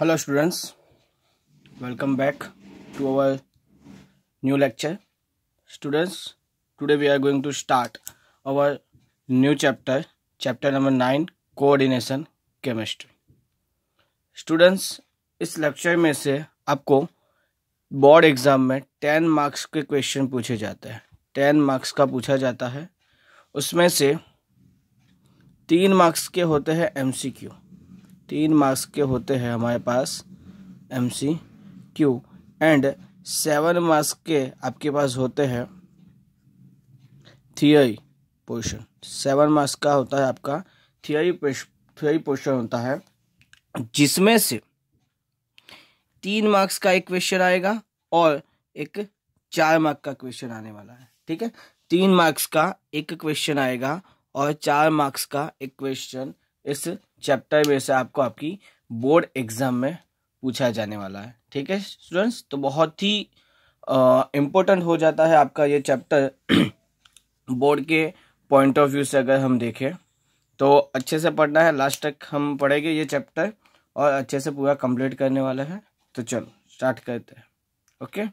hello students welcome back to our new lecture students today we are going to start our new chapter chapter number nine coordination chemistry students इस lecture में से आपको board exam में ten marks के question पूछे जाते हैं ten marks का पूछा जाता है उसमें से तीन मार्क्स के होते हैं एम तीन मार्क्स के होते हैं हमारे पास M C Q and seven marks के आपके पास होते हैं थियरी पोर्शन सेवन मार्क्स का होता है आपका थियरी थियरी पोर्शन होता है जिसमें से तीन मार्क्स का एक क्वेश्चन आएगा और एक चार मार्क्स का क्वेश्चन आने वाला है ठीक है तीन मार्क्स का एक क्वेश्चन आएगा और चार मार्क्स का एक क्वेश्चन इस चैप्टर बेस से आपको आपकी बोर्ड एग्ज़ाम में पूछा जाने वाला है ठीक है स्टूडेंट्स तो बहुत ही इम्पोर्टेंट हो जाता है आपका ये चैप्टर बोर्ड के पॉइंट ऑफ व्यू से अगर हम देखें तो अच्छे से पढ़ना है लास्ट तक हम पढ़ेंगे ये चैप्टर और अच्छे से पूरा कंप्लीट करने वाला है तो चलो स्टार्ट करते हैं ओके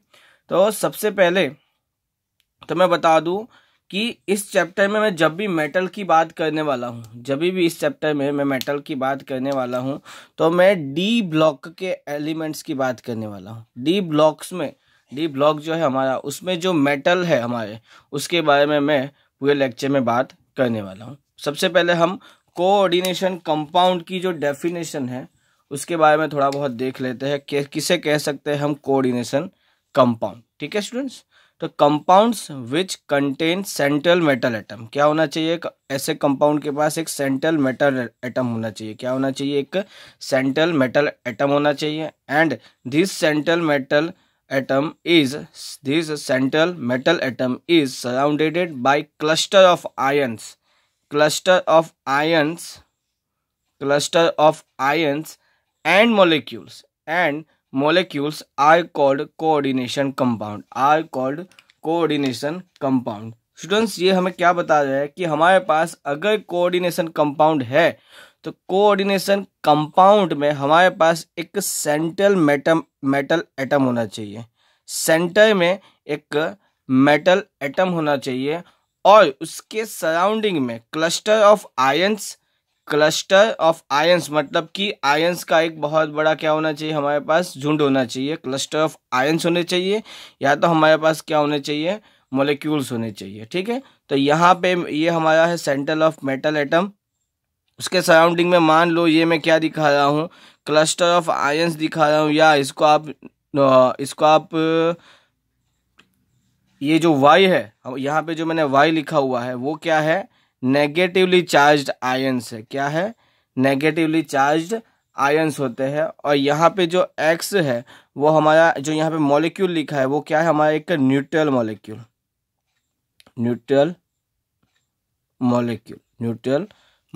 तो सबसे पहले तो मैं बता दूँ कि इस चैप्टर में मैं जब भी मेटल की बात करने वाला हूँ जब भी इस चैप्टर में मैं मेटल की बात करने वाला हूँ तो मैं डी ब्लॉक के एलिमेंट्स की बात करने वाला हूँ डी ब्लॉक्स में डी ब्लॉक जो है हमारा उसमें जो मेटल है हमारे उसके बारे में मैं पूरे लेक्चर में बात करने वाला हूँ सबसे पहले हम कोऑर्डिनेशन कंपाउंड की जो डेफिनेशन है उसके बारे में थोड़ा बहुत देख लेते हैं किसे कह सकते हैं हम कोऑर्डिनेशन कंपाउंड ठीक है स्टूडेंट्स तो compounds which contain central metal atom क्या होना चाहिए ऐसे कंपाउंड के पास एक सेंट्रल मेटल एटम होना चाहिए क्या होना चाहिए एक सेंट्रल मेटल एटम होना चाहिए and this central metal atom is this central metal atom is surrounded by cluster of ions cluster of ions cluster of ions and molecules and molecules are called coordination compound are called coordination compound students ये हमें क्या बता रहा है कि हमारे पास अगर coordination compound है तो कोऑर्डिनेशन कंपाउंड में हमारे पास एक सेंट्रल मेटम मेटल एटम होना चाहिए सेंटर में एक मेटल एटम होना चाहिए और उसके सराउंडिंग में cluster of ions cluster of ions मतलब कि आयंस का एक बहुत बड़ा क्या होना चाहिए हमारे पास झुंड होना चाहिए क्लस्टर ऑफ आयंस होने चाहिए या तो हमारे पास क्या होने चाहिए मोलिक्यूल्स होने चाहिए ठीक है तो यहाँ पे ये हमारा है सेंटर ऑफ मेटल एटम उसके सराउंडिंग में मान लो ये मैं क्या दिखा रहा हूँ क्लस्टर ऑफ आयंस दिखा रहा हूँ या इसको आप इसको आप ये जो वाई है यहाँ पे जो मैंने वाई लिखा हुआ है वो क्या है नेगेटिवली चार्ज्ड आयंस है क्या है नेगेटिवली चार्ज्ड आयंस होते हैं और यहाँ पे जो एक्स है वो हमारा जो यहाँ पे मॉलिक्यूल लिखा है वो क्या है हमारा एक neutral molecule neutral molecule neutral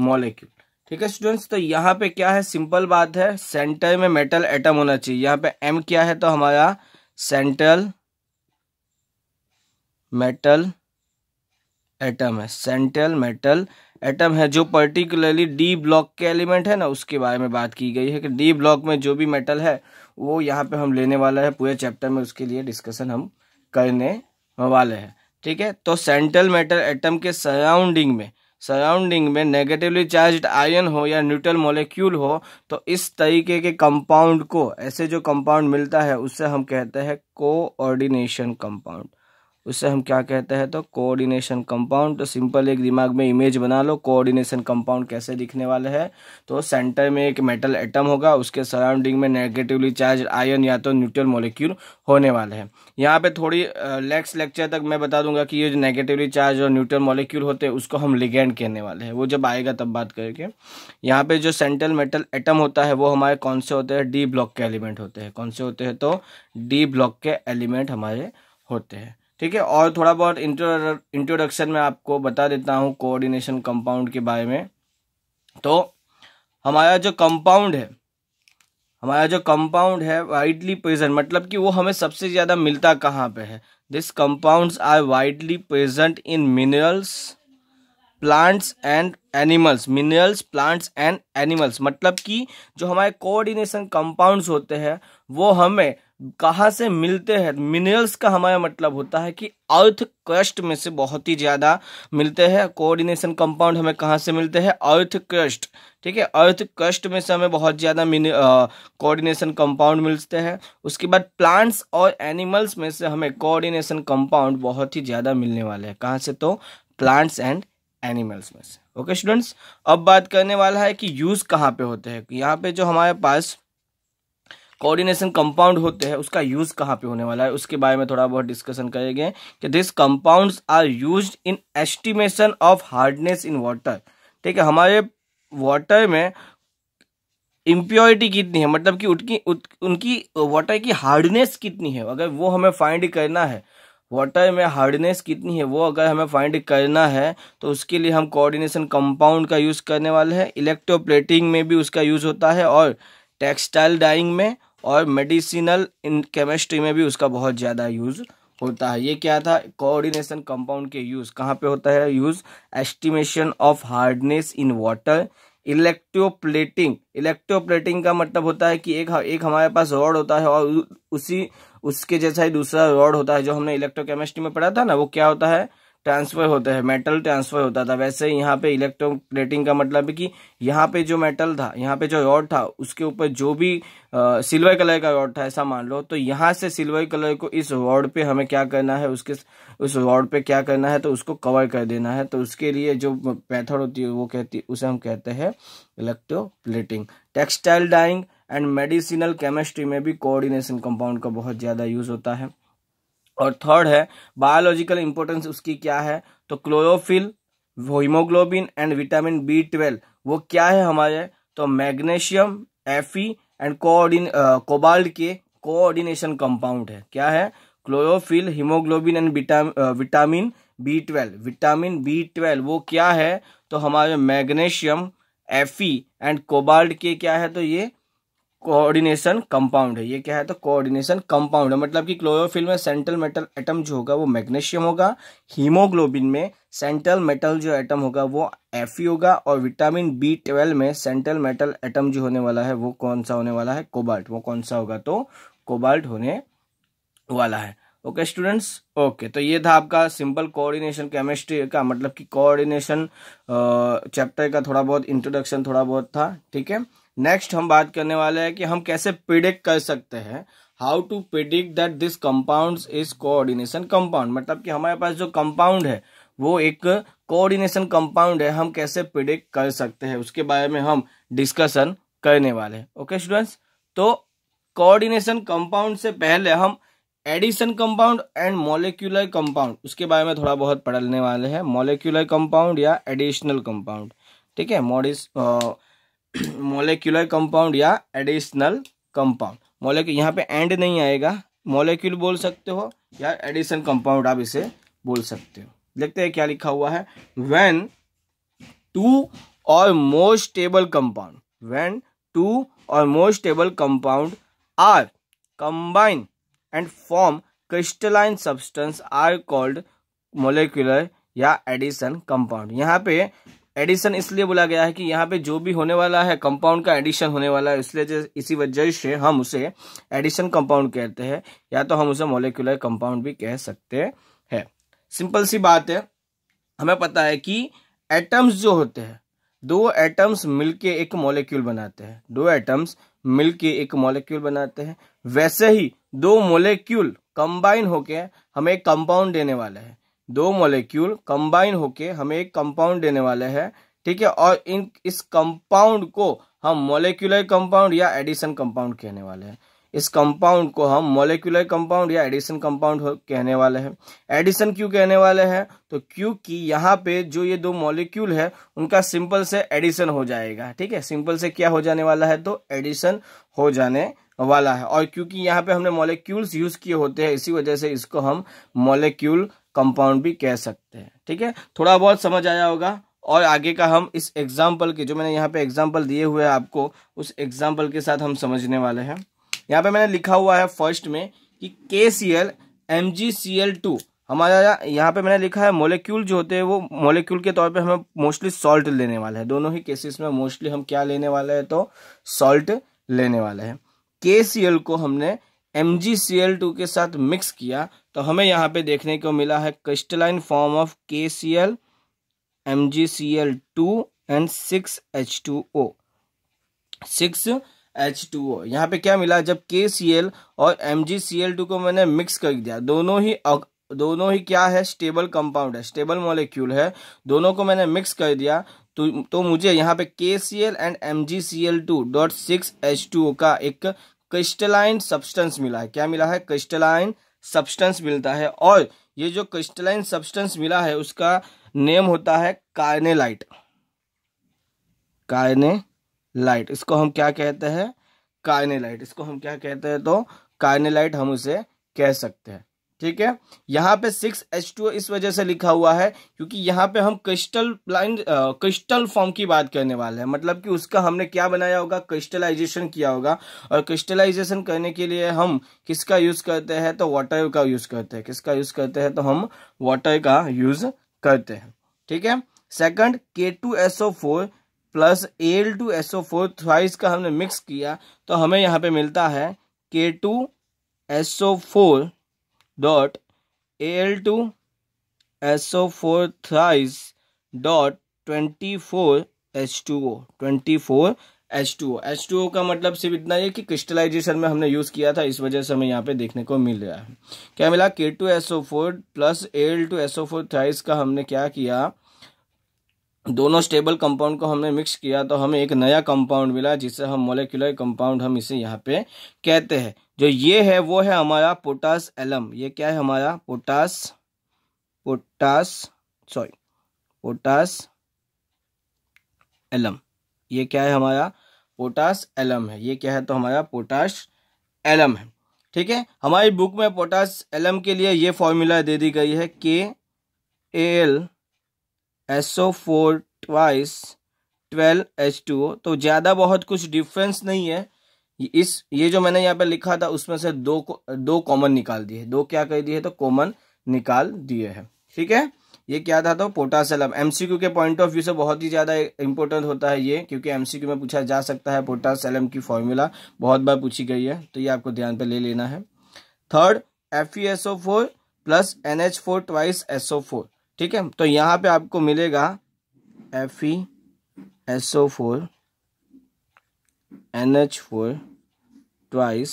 molecule ठीक है स्टूडेंट्स तो यहाँ पे क्या है सिंपल बात है सेंटर में मेटल एटम होना चाहिए यहाँ पे एम क्या है तो हमारा सेंट्रल मेटल एटम है सेंट्रल मेटल एटम है जो पर्टिकुलरली डी ब्लॉक के एलिमेंट है ना उसके बारे में बात की गई है कि डी ब्लॉक में जो भी मेटल है वो यहाँ पे हम लेने वाला है पूरे चैप्टर में उसके लिए डिस्कशन हम करने वाले हैं ठीक है तो सेंट्रल मेटल एटम के सराउंडिंग में सराउंडिंग में नेगेटिवली चार्ज आयन हो या न्यूट्रल मोलिक्यूल हो तो इस तरीके के कंपाउंड को ऐसे जो कंपाउंड मिलता है उससे हम कहते हैं कोऑर्डिनेशन कंपाउंड उससे हम क्या कहते हैं तो कोऑर्डिनेशन कंपाउंड तो सिंपल एक दिमाग में इमेज बना लो कोऑर्डिनेशन कंपाउंड कैसे दिखने वाला है तो सेंटर में एक मेटल एटम होगा उसके सराउंडिंग में नेगेटिवली चार्ज आयन या तो न्यूट्रल मोलिक्यूल होने वाले हैं यहाँ पे थोड़ी नेक्स्ट लेक्चर तक मैं बता दूंगा कि ये जो नेगेटिवली चार्ज और न्यूट्रल मोलिक्यूल होते हैं उसको हम लिगेंड कहने वाले हैं वो जब आएगा तब बात करके यहाँ पे जो सेंट्रल मेटल एटम होता है वो हमारे कौन से होते हैं डी ब्लॉक के एलिमेंट होते हैं कौन से होते हैं तो डी ब्लॉक के एलिमेंट हमारे होते हैं ठीक है और थोड़ा बहुत इंट्रोडक्शन में आपको बता देता हूँ कोऑर्डिनेशन कंपाउंड के बारे में तो हमारा जो कंपाउंड है हमारा जो कंपाउंड है वाइडली प्रेजेंट मतलब कि वो हमें सबसे ज़्यादा मिलता कहाँ पे है this compounds are widely present in minerals plants and animals minerals plants and animals मतलब कि जो हमारे कोऑर्डिनेशन कंपाउंड्स होते हैं वो हमें कहाँ से मिलते हैं मिनरल्स का हमारा मतलब होता है कि अर्थ क्रस्ट में से बहुत ही ज़्यादा मिलते हैं कोऑर्डिनेशन कंपाउंड हमें कहाँ से मिलते हैं अर्थ क्रस्ट ठीक है अर्थ क्रस्ट में से हमें बहुत ज़्यादा कोऑर्डिनेशन कंपाउंड मिलते हैं उसके बाद प्लांट्स और एनिमल्स में से हमें कोऑर्डिनेशन कंपाउंड बहुत ही ज़्यादा मिलने वाले हैं कहाँ से तो प्लांट्स एंड एनिमल्स में से ओके स्टूडेंट्स अब बात करने वाला है कि यूज़ कहाँ पे होते हैं यहाँ पे जो हमारे पास कोऑर्डिनेशन कंपाउंड होते हैं उसका यूज कहाँ पे होने वाला है उसके बारे में थोड़ा बहुत डिस्कशन करेंगे कि this compounds are used in estimation of hardness in water ठीक है हमारे वाटर में इम्प्योरिटी कितनी है मतलब कि उनकी उनकी वाटर की हार्डनेस कितनी है अगर वो हमें फाइंड करना है वाटर में हार्डनेस कितनी है वो अगर हमें फाइंड करना है तो उसके लिए हम कोऑर्डिनेशन कंपाउंड का यूज़ करने वाले हैं इलेक्ट्रोप्लेटिंग में भी उसका यूज़ होता है और टेक्सटाइल डाइंग में और मेडिसिनल इन केमिस्ट्री में भी उसका बहुत ज़्यादा यूज़ होता है ये क्या था कोऑर्डिनेशन कंपाउंड के यूज़ कहाँ पे होता है use estimation of hardness in water electroplating electroplating का मतलब होता है कि एक एक हमारे पास रॉड होता है और उसी उसके जैसा ही दूसरा रॉड होता है जो हमने इलेक्ट्रोकेमिस्ट्री में पढ़ा था ना वो क्या होता है ट्रांसफ़र होता है मेटल ट्रांसफ़र होता था वैसे यहाँ पे प्लेटिंग का मतलब है कि यहाँ पे जो मेटल था यहाँ पे जो रॉड था उसके ऊपर जो भी आ, सिल्वर कलर का रॉड था ऐसा मान लो तो यहाँ से सिल्वर कलर को इस रॉड पे हमें क्या करना है उसके उस रॉड पे क्या करना है तो उसको कवर कर देना है तो उसके लिए जो पैथड होती है वो कहती उसे हम कहते हैं plating textile dyeing and medicinal chemistry में भी कोऑर्डिनेशन कंपाउंड का बहुत ज़्यादा यूज़ होता है और थर्ड है बायोलॉजिकल इंपॉर्टेंस उसकी क्या है तो chlorophyll haemoglobin and vitamin B twelve वो क्या है हमारे तो magnesium F E and coordin cobalt के कोऑर्डिनेशन कंपाउंड है क्या है chlorophyll haemoglobin and vitamin B twelve vitamin B twelve वो क्या है तो हमारे मैग्नेशियम एफी एंड कोबाल्ट के क्या है तो ये कोऑर्डिनेशन कंपाउंड है ये क्या है तो कोऑर्डिनेशन कंपाउंड है मतलब कि क्लोरोफिल में सेंट्रल मेटल एटम जो होगा वो मैग्नीशियम होगा हीमोग्लोबिन में सेंट्रल मेटल जो एटम होगा वो एफ होगा और विटामिन बी ट्वेल्व में सेंट्रल मेटल एटम जो होने वाला है वो कौन सा होने वाला है कोबाल्ट वो कौन सा होगा तो कोबाल्ट होने वाला है ओके स्टूडेंट्स ओके तो ये था आपका सिंपल कोऑर्डिनेशन केमिस्ट्री का मतलब कि कोऑर्डिनेशन चैप्टर का थोड़ा बहुत इंट्रोडक्शन थोड़ा बहुत था ठीक है नेक्स्ट हम बात करने वाले हैं कि हम कैसे प्रिडिक्ट कर सकते हैं how to predict that this compound is coordination compound मतलब कि हमारे पास जो कंपाउंड है वो एक कोऑर्डिनेशन कंपाउंड है हम कैसे प्रिडिक्ट कर सकते हैं उसके बारे में हम डिस्कशन करने वाले हैं ओके स्टूडेंट्स तो कोऑर्डिनेशन कंपाउंड से पहले हम addition compound and molecular compound उसके बारे में थोड़ा बहुत पढ़ने वाले हैं मोलिकुलर कंपाउंड या एडिशनल कंपाउंड ठीक है मॉडिस मोलिकुलर कंपाउंड या एडिशनल कंपाउंड मोलिक यहाँ पे एंड नहीं आएगा मोलिक्यूल बोल सकते हो या एडिशन कंपाउंड आप इसे बोल सकते हो देखते हैं क्या लिखा हुआ है when two or more stable compound when two or more stable compound are combine and form crystalline substance are called molecular या एडिशन कंपाउंड यहाँ पे एडिशन इसलिए बोला गया है कि यहाँ पे जो भी होने वाला है कंपाउंड का एडिशन होने वाला है इसलिए इसी वजह से हम उसे एडिशन कंपाउंड कहते हैं या तो हम उसे मोलिकुलर कंपाउंड भी कह सकते हैं सिंपल सी बात है हमें पता है कि एटम्स जो होते हैं दो एटम्स मिलके एक मॉलिक्यूल बनाते हैं दो एटम्स मिलके एक मॉलिक्यूल बनाते हैं वैसे ही दो मॉलिक्यूल कंबाइन होके हमें कंपाउंड देने वाला है दो मोलिक्यूल कंबाइन होके हमें एक कंपाउंड देने वाले हैं ठीक है और इन इस कंपाउंड को हम मोलिकुलर कंपाउंड या एडिशन कंपाउंड कहने वाले हैं इस कंपाउंड को हम मोलिकुलर कंपाउंड या एडिशन कंपाउंड कहने वाले हैं एडिशन क्यों कहने वाले हैं तो क्योंकि यहाँ पे जो ये दो मॉलिक्यूल है उनका सिंपल से एडिशन हो जाएगा ठीक है सिंपल से क्या हो जाने वाला है तो एडिशन हो जाने वाला है और क्योंकि यहाँ पे हमने मॉलिक्यूल्स यूज किए होते हैं इसी वजह से इसको हम मॉलिक्यूल कंपाउंड भी कह सकते हैं ठीक है थोड़ा बहुत समझ आया होगा और आगे का हम इस एग्जाम्पल के जो मैंने यहाँ पे एग्जाम्पल दिए हुए हैं आपको उस एग्जाम्पल के साथ हम समझने वाले हैं यहाँ पे मैंने लिखा हुआ है फर्स्ट में कि K C L M G C L two हमारा यहाँ पे मैंने लिखा है मोलिक्यूल जो होते हैं वो मोलिक्यूल के तौर पे हमें मोस्टली सॉल्ट लेने वाला है दोनों ही केसेस में मोस्टली हम क्या लेने वाले हैं तो सॉल्ट लेने वाले हैं के सी एल को हमने एम के साथ मिक्स किया तो हमें यहाँ पे देखने को मिला है crystalline form of K C L M G C L two and six H two O six H two O यहाँ पे क्या मिला जब के सी एल और M G C L two को मैंने मिक्स कर दिया दोनों ही दोनों ही क्या है स्टेबल कंपाउंड है स्टेबल मॉलिक्यूल है दोनों को मैंने मिक्स कर दिया तो तो मुझे यहाँ पे K C L and M G C L two dot six H two O का एक क्रिस्टलाइन सब्सटेंस मिला है क्या मिला है क्रिस्टलाइन सब्सटेंस मिलता है और ये जो क्रिस्टलाइन सब्सटेंस मिला है उसका नेम होता है कायनेलाइट कायने लाइट इसको हम क्या कहते हैं लाइट इसको हम क्या कहते हैं तो लाइट हम उसे कह सकते हैं ठीक है यहाँ पे सिक्स एच टू इस वजह से लिखा हुआ है क्योंकि यहाँ पे हम क्रिस्टल लाइन क्रिस्टल फॉर्म की बात करने वाले हैं मतलब कि उसका हमने क्या बनाया होगा क्रिस्टलाइजेशन किया होगा और क्रिस्टलाइजेशन करने के लिए हम किसका यूज़ करते हैं तो वाटर का यूज़ करते हैं किसका यूज़ करते हैं तो हम वाटर का यूज़ करते हैं ठीक है second K two S O four plus L two S O four thrice का हमने मिक्स किया तो हमें यहाँ पे मिलता है K two SO four dot al2 so4 thrice dot 24 h2o 24 H2O H2O का मतलब सिर्फ इतना ही कि क्रिस्टलाइजेशन में हमने यूज़ किया था इस वजह से हमें यहाँ पे देखने को मिल रहा है क्या मिला K two S O four plus L two S O four thrice का हमने क्या किया दोनों स्टेबल कंपाउंड को हमने मिक्स किया तो हमें एक नया कंपाउंड मिला जिसे हम मोलिकुलर कंपाउंड हम इसे यहाँ पे कहते हैं जो ये है वो है हमारा पोटास एलम ये क्या है हमारा potash potash sorry potash alum ये क्या है हमारा पोटास एलम है ये क्या है तो हमारा पोटाश एलम है ठीक है हमारी बुक में पोटास एलम के लिए ये फॉर्मूला दे दी गई है K L SO four twice twelve H two O तो ज़्यादा बहुत कुछ डिफरेंस नहीं है इस ये जो मैंने यहाँ पे लिखा था उसमें से दो दो कॉमन निकाल दिए दो क्या कह दिए तो कॉमन निकाल दिए है ठीक है ये क्या था तो पोटासेल अब एमसीक्यू के पॉइंट ऑफ व्यू से बहुत ही ज़्यादा इंपॉर्टेंट होता है ये क्योंकि एमसीक्यू में पूछा जा सकता है पोटासलम की फॉर्मूला बहुत बार पूछी गई है तो ये आपको ध्यान पे ले लेना है third F E S O four plus N H four twice S O four ठीक है तो यहाँ पे आपको मिलेगा F E SO four NH4 twice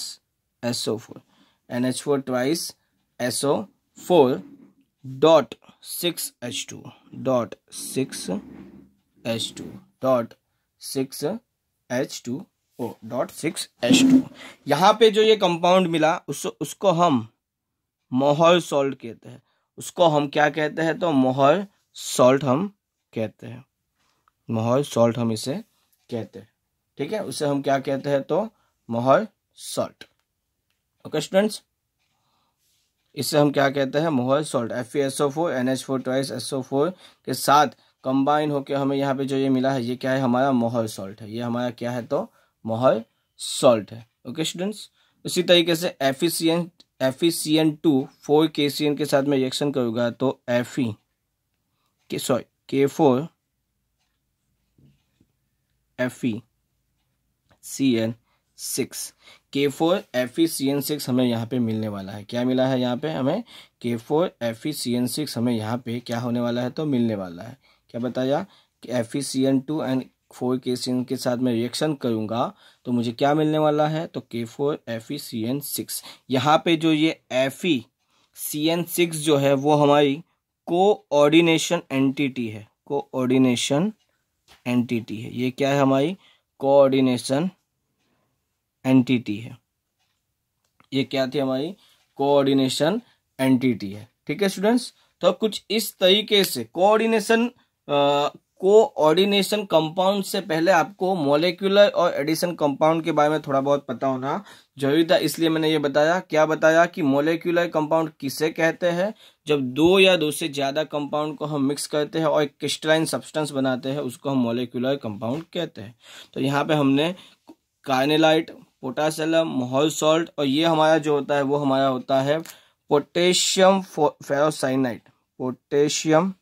SO4 NH4 twice SO4 dot 6H2 dot 6H2 dot 6H2 O dot six H two यहाँ पे जो ये कंपाउंड मिला उस, उसको हम मोहर सॉल्ट कहते हैं उसको हम क्या कहते हैं तो मोहर सॉल्ट हम कहते हैं मोहर सॉल्ट हम इसे कहते हैं ठीक है उसे हम क्या कहते हैं तो मोहर सॉल्ट ओके स्टूडेंट्स इससे हम क्या कहते हैं Mohr salt F SO four N H four twice S four के साथ कंबाइन होकर हमें यहाँ पे जो ये मिला है ये क्या है हमारा मोहर सॉल्ट है ये हमारा क्या है तो मोहर सॉल्ट है ओके स्टूडेंट्स इसी तरीके से efficient एफिशियन to four K C N के साथ में रिएक्शन करूँगा तो F E sorry K four F E C N six K four F E C N six हमें यहाँ पे मिलने वाला है क्या मिला है यहाँ पे हमें K four F E C N six हमें यहाँ पे क्या होने वाला है तो मिलने वाला है क्या बताया कि F E C N two and four K C N के साथ मैं रिएक्शन करूँगा तो मुझे क्या मिलने वाला है तो K four F E C N six यहाँ पे जो ये F E C N six जो है वो हमारी कोऑर्डिनेशन एंटिटी है कोऑर्डिनेशन एंटिटी है ये क्या है हमारी कोऑर्डिनेशन एंटिटी है ये क्या थी हमारी कोऑर्डिनेशन एंटिटी है ठीक है स्टूडेंट्स तो अब कुछ इस तरीके से कोऑर्डिनेशन कोऑर्डिनेशन कंपाउंड से पहले आपको मोलिकुलर और एडिशन कंपाउंड के बारे में थोड़ा बहुत पता होना जरूरी था इसलिए मैंने ये बताया क्या बताया कि मोलिकुलर कंपाउंड किसे कहते हैं जब दो या दो से ज़्यादा कंपाउंड को हम मिक्स करते हैं और एक क्रिस्टलाइन सब्सटेंस बनाते हैं उसको हम मोलिकुलर कंपाउंड कहते हैं तो यहाँ पे हमने कार्नेलाइट पोटासलम मोहल सॉल्ट और ये हमारा जो होता है वो हमारा होता है potassium ferrocyanide potassium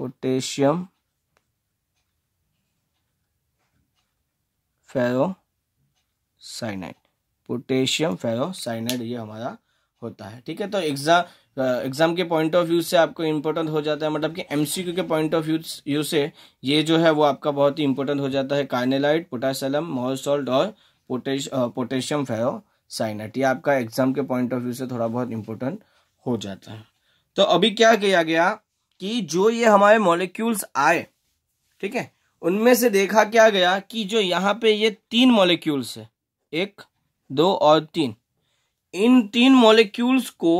potassium ferrocyanide potassium ferrocyanide ये हमारा होता है ठीक है तो एग्जाम एग्जाम के पॉइंट ऑफ व्यू से आपको इम्पोर्टेंट हो जाता है मतलब कि एमसीक्यू के पॉइंट ऑफ व्यू से ये जो है वो आपका बहुत ही इंपॉर्टेंट हो जाता है कार्नेलाइट पोटासलम मोहसोल्ट और पोटेश पोटेशियम फेरोसाइनाइट ये आपका एग्जाम के पॉइंट ऑफ व्यू से थोड़ा बहुत इंपॉर्टेंट हो जाता है तो अभी क्या किया गया कि जो ये हमारे मॉलिक्यूल्स आए ठीक है उनमें से देखा क्या गया कि जो यहाँ पे ये तीन मॉलिक्यूल्स है एक दो और तीन इन तीन मॉलिक्यूल्स को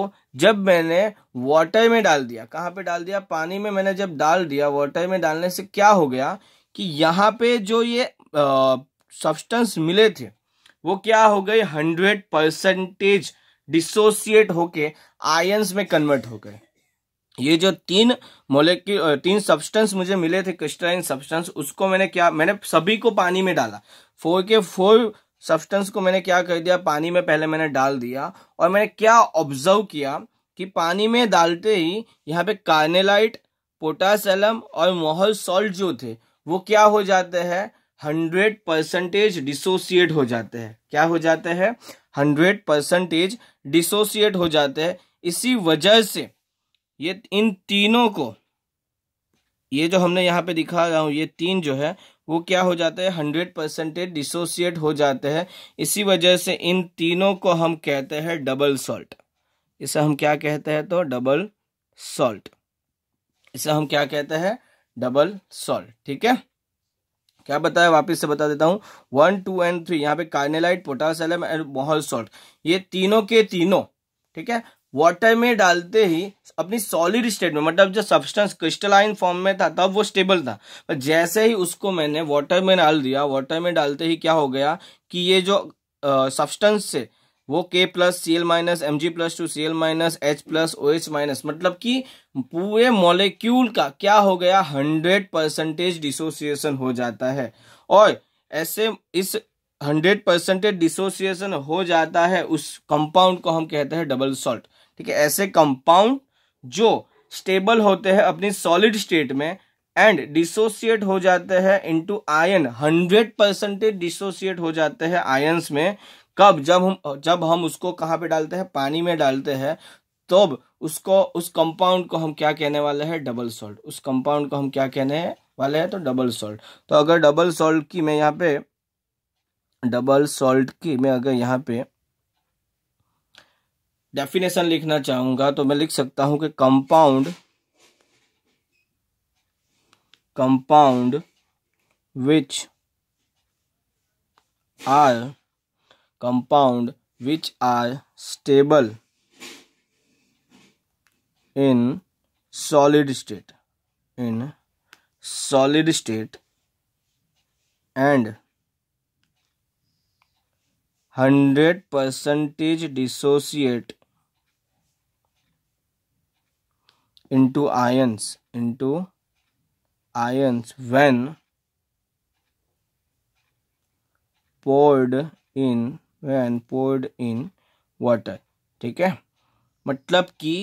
जब मैंने वाटर में डाल दिया कहाँ पे डाल दिया पानी में मैंने जब डाल दिया वाटर में डालने से क्या हो गया कि यहाँ पे जो ये सब्सटेंस मिले थे वो क्या हो गए हंड्रेड परसेंटेज डिसोसिएट होके आयंस में कन्वर्ट हो गए ये जो तीन मोलिक्यूल तीन सब्सटेंस मुझे मिले थे क्रिस्टलाइन सब्सटेंस उसको मैंने क्या मैंने सभी को पानी में डाला फोर के फोर सब्सटेंस को मैंने क्या कर दिया पानी में पहले मैंने डाल दिया और मैंने क्या ऑब्जर्व किया कि पानी में डालते ही यहाँ पे कार्नेलाइट पोटासलम और मोहल सॉल्ट जो थे वो क्या हो जाते हैं हंड्रेड परसेंटेज डिसोसिएट हो जाते हैं क्या हो जाते हैं हंड्रेड परसेंटेज डिसोसिएट हो जाते हैं इसी वजह से ये इन तीनों को ये जो हमने यहाँ पे दिखा रहा हूँ ये तीन जो है वो क्या हो जाता है हंड्रेड परसेंटेज डिसोसिएट हो जाते हैं इसी वजह से इन तीनों को हम कहते हैं डबल सॉल्ट इसे हम क्या कहते हैं तो डबल सॉल्ट इसे हम क्या कहते हैं डबल सॉल्ट ठीक है क्या बताया वापस से बता देता हूँ वन टू एंड थ्री यहाँ पे carnallite potash and Mohr salt ये तीनों के तीनों ठीक है वाटर में डालते ही अपनी सॉलिड स्टेट में मतलब जो सब्सटेंस क्रिस्टलाइन फॉर्म में था तब वो स्टेबल था पर जैसे ही उसको मैंने वाटर में डाल दिया वाटर में डालते ही क्या हो गया कि ये जो सब्सटेंस से वो K plus C L minus M G plus two C L minus H plus O H minus मतलब कि पूरे मॉलिक्यूल का क्या हो गया हंड्रेड परसेंटेज डिसोसिएशन हो जाता है और ऐसे इस हंड्रेड परसेंटेज डिसोसिएशन हो जाता है उस कंपाउंड को हम कहते हैं डबल सॉल्ट ठीक है ऐसे कंपाउंड जो स्टेबल होते हैं अपनी सॉलिड स्टेट में एंड डिसोसिएट हो जाते हैं into ion hundred percentage dissociate हो जाते हैं आयन्स में कब जब हम जब हम उसको कहाँ पे डालते हैं पानी में डालते हैं तब तो उसको उस कंपाउंड को हम क्या कहने वाले हैं डबल सॉल्ट उस कंपाउंड को हम क्या कहने वाले हैं तो डबल सॉल्ट तो अगर डबल सॉल्ट की मैं यहाँ पे डबल सॉल्ट की मैं अगर यहाँ पे डेफिनेशन लिखना चाहूंगा तो मैं लिख सकता हूं कि compound compound which are compound which are stable in solid state in solid state and hundred percentage dissociate into ions into ions when poured in when poured in water ठीक है मतलब कि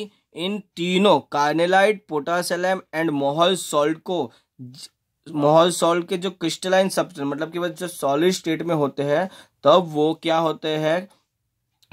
इन तीनों carnallite potash alum and Mohr salt को Mohr salt के जो crystalline substance मतलब कि वह जो सॉलिड स्टेट में होते हैं तब वो क्या होते हैं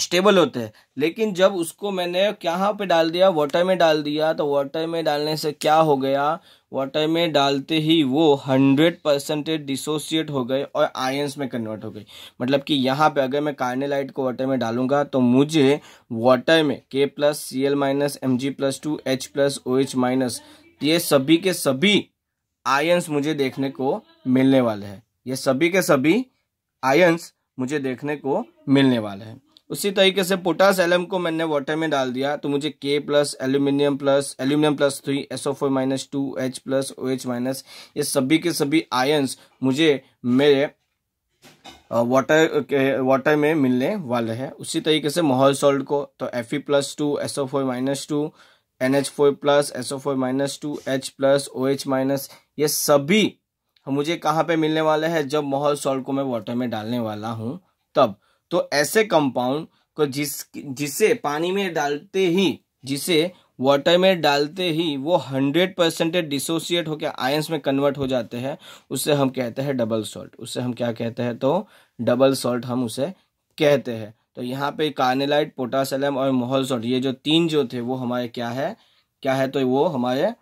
स्टेबल होते हैं लेकिन जब उसको मैंने यहाँ पे डाल दिया वाटर में डाल दिया तो वाटर में डालने से क्या हो गया वाटर में डालते ही वो हंड्रेड परसेंटेज डिसोसिएट हो गए और आयंस में कन्वर्ट हो गई मतलब कि यहाँ पे अगर मैं कार्नेलाइट को वाटर में डालूंगा तो मुझे वाटर में K plus C L minus M G plus two H plus O H minus ये सभी के सभी आयंस मुझे देखने को मिलने वाले हैं ये सभी के सभी आयंस मुझे देखने को मिलने वाले हैं उसी तरीके से पोटास एलम को मैंने वाटर में डाल दिया तो मुझे K plus aluminium plus aluminium plus three S O four minus two H plus O H minus ये सभी के सभी आयन्स मुझे मेरे वाटर के वाटर में मिलने वाले हैं उसी तरीके से माहौल सॉल्ट को तो F E plus two S O four minus two N H four plus S O four minus two H plus O H minus ये सभी मुझे कहाँ पे मिलने वाले हैं जब माहौल सॉल्ट को मैं वाटर में डालने वाला हूँ तब तो ऐसे कंपाउंड को जिस जिसे पानी में डालते ही जिसे वाटर में डालते ही वो हंड्रेड परसेंटेज डिसोसिएट होकर आयंस में कन्वर्ट हो जाते हैं उसे हम कहते हैं डबल सॉल्ट उसे हम क्या कहते हैं तो डबल सॉल्ट हम उसे कहते हैं तो यहाँ पे कार्नेलाइट पोटासलम और मोहल सॉल्ट ये जो तीन जो थे वो हमारे क्या है क्या है तो वो हमारे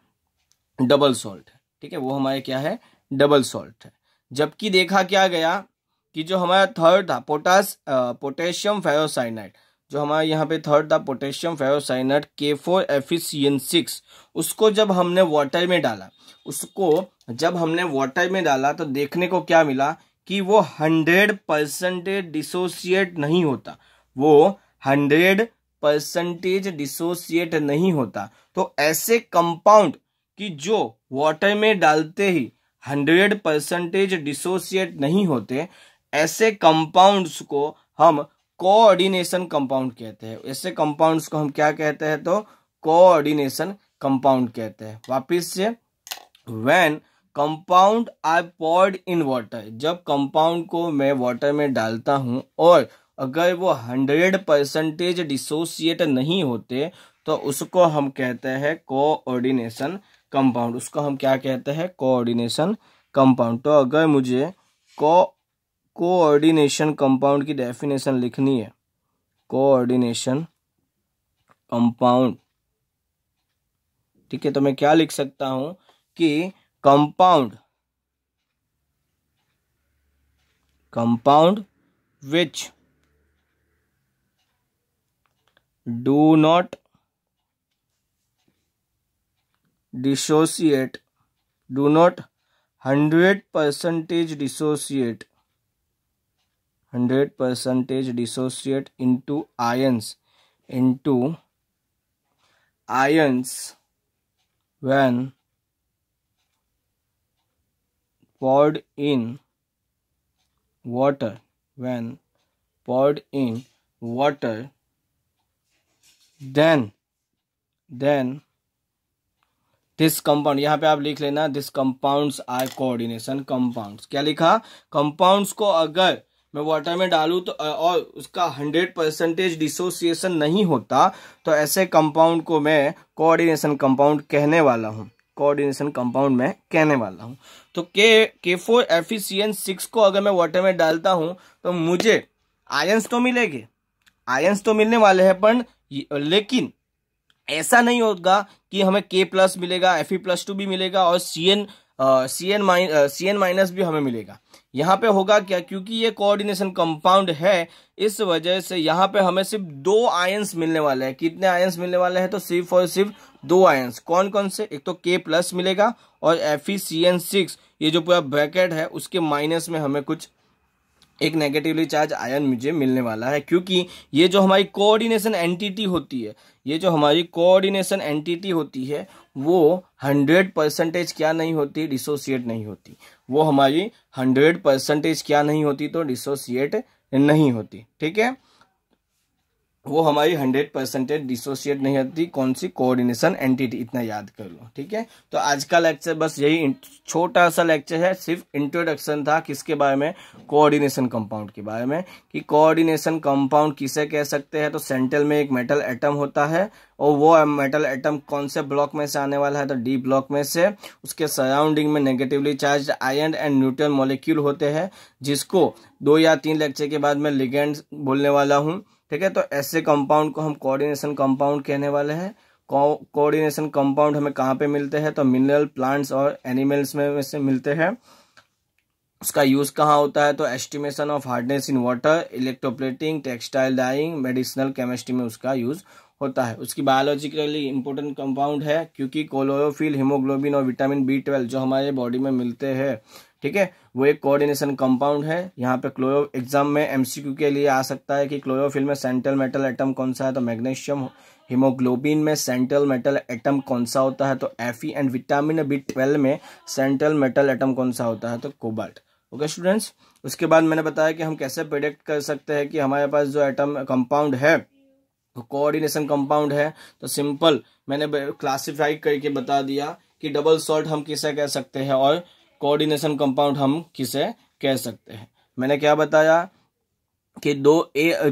डबल सॉल्ट है ठीक है वो हमारे क्या है डबल सॉल्ट है जबकि देखा क्या गया कि जो हमारा थर्ड था पोटास पोटेशियम फेरोसाइनाइड जो हमारा यहाँ पे थर्ड था potassium ferrocyanide K four F C N six उसको जब हमने वाटर में डाला उसको जब हमने वाटर में डाला तो देखने को क्या मिला कि वो हंड्रेड परसेंटेज डिसोसिएट नहीं होता वो हंड्रेड परसेंटेज डिसोसिएट नहीं होता तो ऐसे कंपाउंड कि जो वाटर में डालते ही हंड्रेड परसेंटेज डिसोसिएट नहीं होते ऐसे कंपाउंड्स को हम कोऑर्डिनेशन कंपाउंड कहते हैं ऐसे कंपाउंड्स को हम क्या कहते हैं तो कोऑर्डिनेशन कंपाउंड कहते हैं वापिस से when compound I poured in water जब कंपाउंड को मैं वाटर में डालता हूँ और अगर वो हंड्रेड परसेंटेज डिसोसिएट नहीं होते तो उसको हम कहते हैं कोऑर्डिनेशन कंपाउंड उसको हम क्या कहते हैं कोऑर्डिनेशन कंपाउंड तो अगर मुझे को कोऑर्डिनेशन कंपाउंड की डेफिनेशन लिखनी है कोऑर्डिनेशन कंपाउंड ठीक है तो मैं क्या लिख सकता हूं कि compound compound which do not dissociate do not hundred percentage dissociate hundred percentage dissociate into ions into ions when poured in water when poured in water then then this compound यहां पे आप लिख लेना this compounds are coordination compounds क्या लिखा compounds को अगर मैं वाटर में डालूँ तो और उसका हंड्रेड परसेंटेज डिसोसिएशन नहीं होता तो ऐसे कंपाउंड को मैं कोऑर्डिनेशन कंपाउंड कहने वाला हूँ कोऑर्डिनेशन कंपाउंड में कहने वाला हूँ तो के के फोर एफिसियन सिक्स को अगर मैं वाटर में डालता हूँ तो मुझे आयंस तो मिलेंगे आयंस तो मिलने वाले हैं पर लेकिन ऐसा नहीं होगा कि हमें के प्लस मिलेगा एफ ई प्लस टू भी मिलेगा और सी एन सी एन माइन सी एन माइनस भी हमें मिलेगा यहाँ पे होगा क्या क्योंकि ये कोऑर्डिनेशन कंपाउंड है इस वजह से यहाँ पे हमें सिर्फ दो आयंस मिलने वाले हैं कितने आयंस मिलने वाले हैं तो सिर्फ और सिर्फ दो आयंस कौन कौन से एक तो के प्लस मिलेगा और F E C N six ये जो पूरा ब्रैकेट है उसके माइनस में हमें कुछ एक नेगेटिवली चार्ज आयन मुझे मिलने वाला है क्योंकि ये जो हमारी कोऑर्डिनेशन एंटिटी होती है ये जो हमारी कोऑर्डिनेशन एंटिटी होती है वो हंड्रेड परसेंटेज क्या नहीं होती डिसोसिएट नहीं होती वो हमारी हंड्रेड परसेंटेज क्या नहीं होती तो डिसोसिएट नहीं होती ठीक है वो हमारी हंड्रेड परसेंटेज डिसोशिएट नहीं होती कौन सी कोऑर्डिनेशन एंटिटी इतना याद कर लो ठीक है तो आज का लेक्चर बस यही छोटा सा लेक्चर है सिर्फ इंट्रोडक्शन था किसके बारे में कोऑर्डिनेशन कंपाउंड के बारे में कि कोऑर्डिनेशन कंपाउंड किसे कह सकते हैं तो सेंट्रल में एक मेटल एटम होता है और वो मेटल एटम कौन से ब्लॉक में से आने वाला है तो डी ब्लॉक में से उसके सराउंडिंग में negatively charge ion and neutral molecule होते हैं जिसको दो या तीन लेक्चर के बाद में लिगेंड बोलने वाला हूँ ठीक है तो ऐसे कंपाउंड को हम कोऑर्डिनेशन कंपाउंड कहने वाले हैं कोऑर्डिनेशन कंपाउंड हमें कहाँ पे मिलते हैं तो मिनरल प्लांट्स और एनिमल्स में, से मिलते हैं उसका यूज कहाँ होता है तो estimation of hardness in water electroplating textile dyeing medicinal chemistry में उसका यूज होता है उसकी बायोलॉजिकली इंपॉर्टेंट कंपाउंड है क्योंकि कोलोरोफिल हीमोग्लोबिन और विटामिन बी ट्वेल्व जो हमारे बॉडी में मिलते हैं ठीक है वो एक कोऑर्डिनेशन कंपाउंड है यहाँ पे क्लोयो एग्जाम में एमसीक्यू के लिए आ सकता है कि क्लोयोफिल में सेंट्रल मेटल एटम कौन सा है तो मैग्नीशियम हीमोग्लोबिन में सेंट्रल मेटल एटम कौन सा होता है तो F and vitamin B twelve में सेंट्रल मेटल एटम कौन सा होता है तो कोबाल्ट ओके स्टूडेंट्स उसके बाद मैंने बताया कि हम कैसे प्रिडिक्ट कर सकते हैं कि हमारे पास जो एटम कंपाउंड है तो कोऑर्डिनेशन कंपाउंड है तो सिंपल मैंने क्लासिफाई करके बता दिया कि डबल सॉल्ट हम किसे कह सकते हैं और कोऑर्डिनेशन कंपाउंड हम किसे कह सकते हैं मैंने क्या बताया कि दो ए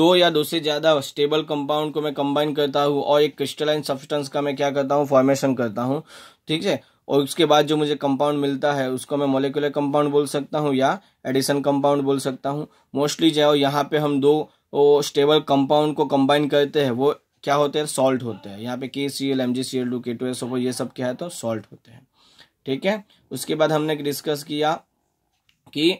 दो या दो से ज़्यादा स्टेबल कंपाउंड को मैं कंबाइन करता हूँ और एक क्रिस्टलाइन सब्सटेंस का मैं क्या करता हूँ फॉर्मेशन करता हूँ ठीक है और उसके बाद जो मुझे कंपाउंड मिलता है उसको मैं मोलिकुलर कंपाउंड बोल सकता हूँ या एडिशन कंपाउंड बोल सकता हूँ मोस्टली जो है यहाँ पे हम दो स्टेबल कंपाउंड को कंबाइन करते हैं वो क्या होते हैं सॉल्ट होते हैं यहाँ पे K C L M G C L two K two S ये सब क्या है तो सॉल्ट होते हैं ठीक है उसके बाद हमने डिस्कस किया कि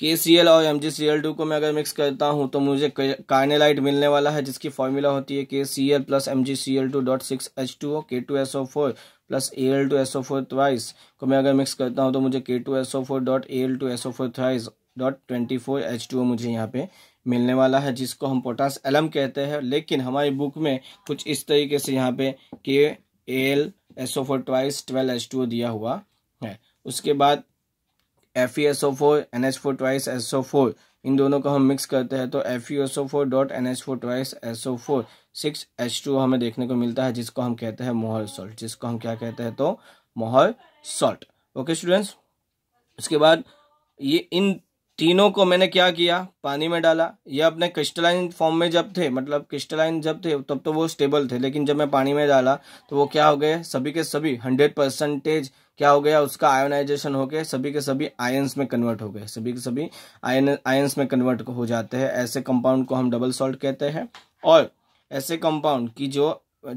के सी एल और M G C L two को मैं अगर मिक्स करता हूँ तो मुझे कार्नेलाइट मिलने वाला है जिसकी फॉर्मूला होती है K C L plus M G C L two dot six H two K two S O four plus A L two S O four thrice को मैं अगर मिक्स करता हूँ तो मुझे K two S O four dot A L two S O four thrice dot twenty four H two O मुझे यहाँ पे मिलने वाला है जिसको हम पोटास एलम कहते हैं लेकिन हमारी बुक में कुछ इस तरीके से यहाँ पे K L S O four twice twelve H two O दिया हुआ है उसके बाद F E S O four N H four twice S O four इन दोनों को हम मिक्स करते हैं तो F E S O four dot N H four twice S O four six H two हमें देखने को मिलता है जिसको हम कहते हैं मोहर सॉल्ट जिसको हम क्या कहते हैं तो मोहर सॉल्ट ओके स्टूडेंट्स उसके बाद ये इन तीनों को मैंने क्या किया पानी में डाला ये अपने क्रिस्टलाइन फॉर्म में जब थे मतलब क्रिस्टलाइन जब थे तब तो वो स्टेबल थे लेकिन जब मैं पानी में डाला तो वो क्या हो गए सभी के सभी हंड्रेड परसेंटेज क्या हो गया उसका आयोनाइजेशन होके सभी के सभी आयंस में कन्वर्ट हो गए सभी के सभी आयन आयंस में कन्वर्ट हो जाते हैं ऐसे कंपाउंड को हम डबल सॉल्ट कहते हैं और ऐसे कंपाउंड की जो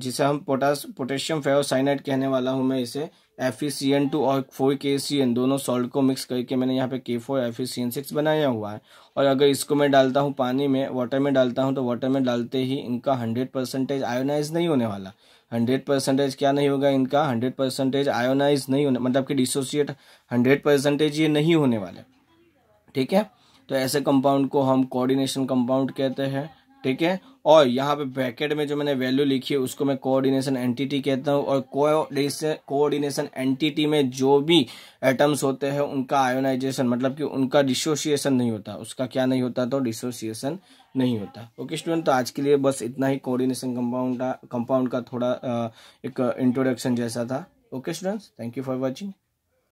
जिसे हम पोटास पोटेशियम फेरोसाइनाइड कहने वाला हूँ मैं इसे F E C N two और फोर के सी एन दोनों सॉल्ट को मिक्स करके मैंने यहाँ पे K four F E C N six बनाया हुआ है और अगर इसको मैं डालता हूँ पानी में वाटर में डालता हूँ तो वाटर में डालते ही इनका हंड्रेड परसेंटेज आयोनाइज नहीं होने वाला हंड्रेड परसेंटेज क्या नहीं होगा इनका हंड्रेड परसेंटेज आयोनाइज नहीं होने मतलब कि डिसोसिएट हंड्रेड परसेंटेज ये नहीं होने वाले ठीक है तो ऐसे कंपाउंड को हम कोऑर्डिनेशन कंपाउंड कहते हैं ठीक है और यहाँ पे ब्रैकेट में जो मैंने वैल्यू लिखी है उसको मैं कोऑर्डिनेशन एंटिटी कहता हूँ और कोऑर्डिनेशन एंटिटी में जो भी एटम्स होते हैं उनका आयोनाइजेशन मतलब कि उनका डिसोसिएशन नहीं होता उसका क्या नहीं होता तो डिसोसिएशन नहीं होता ओके स्टूडेंट तो आज के लिए बस इतना ही कोऑर्डिनेशन कंपाउंड कंपाउंड का थोड़ा एक इंट्रोडक्शन जैसा था okay students thank you for watching